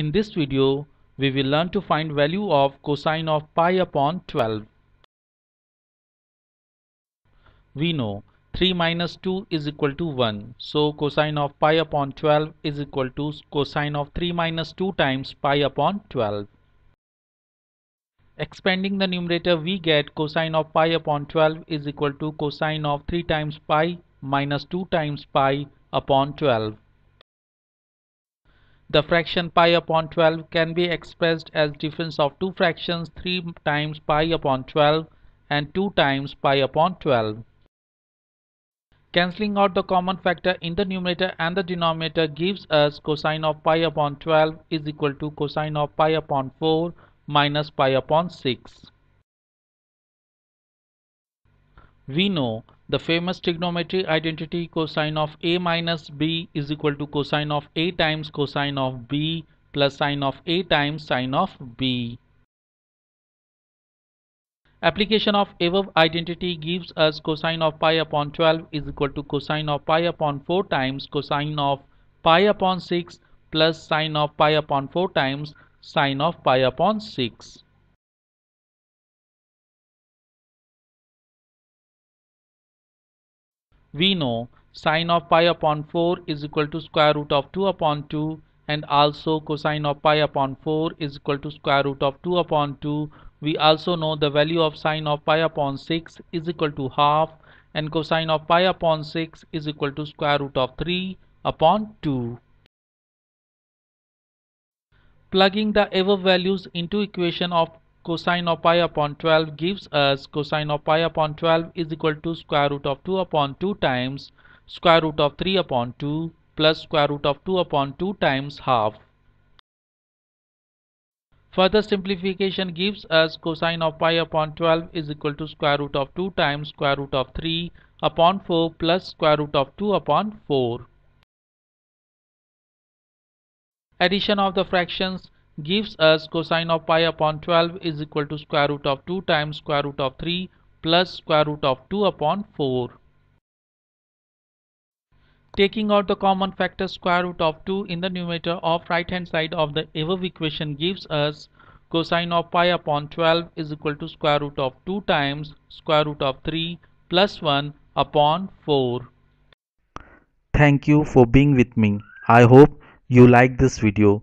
In this video, we will learn to find value of cosine of pi upon 12. We know 3 minus 2 is equal to 1. So cosine of pi upon 12 is equal to cosine of 3 minus 2 times pi upon 12. Expanding the numerator we get cosine of pi upon 12 is equal to cosine of 3 times pi minus 2 times pi upon 12. The fraction pi upon 12 can be expressed as difference of two fractions 3 times pi upon 12 and 2 times pi upon 12. Cancelling out the common factor in the numerator and the denominator gives us cosine of pi upon 12 is equal to cosine of pi upon 4 minus pi upon 6. we know the famous trigonometry identity cosine of a minus b is equal to cosine of a times cosine of b plus sine of a times sine of b. Application of above identity gives us cosine of pi upon 12 is equal to cosine of pi upon 4 times cosine of pi upon 6 plus sine of pi upon 4 times sine of pi upon 6. we know sine of pi upon 4 is equal to square root of 2 upon 2 and also cosine of pi upon 4 is equal to square root of 2 upon 2. We also know the value of sine of pi upon 6 is equal to half and cosine of pi upon 6 is equal to square root of 3 upon 2. Plugging the above values into equation of cosine of pi upon 12 gives us cosine of pi upon 12 is equal to square root of 2 upon 2 times square root of 3 upon 2 plus square root of 2 upon 2 times half. Further simplification gives us cosine of pi upon 12 is equal to square root of 2 times square root of 3 upon 4 plus square root of 2 upon 4. Addition of the fractions gives us cosine of pi upon 12 is equal to square root of 2 times square root of 3 plus square root of 2 upon 4. Taking out the common factor square root of 2 in the numerator of right hand side of the above equation gives us cosine of pi upon 12 is equal to square root of 2 times square root of 3 plus 1 upon 4. Thank you for being with me. I hope you like this video.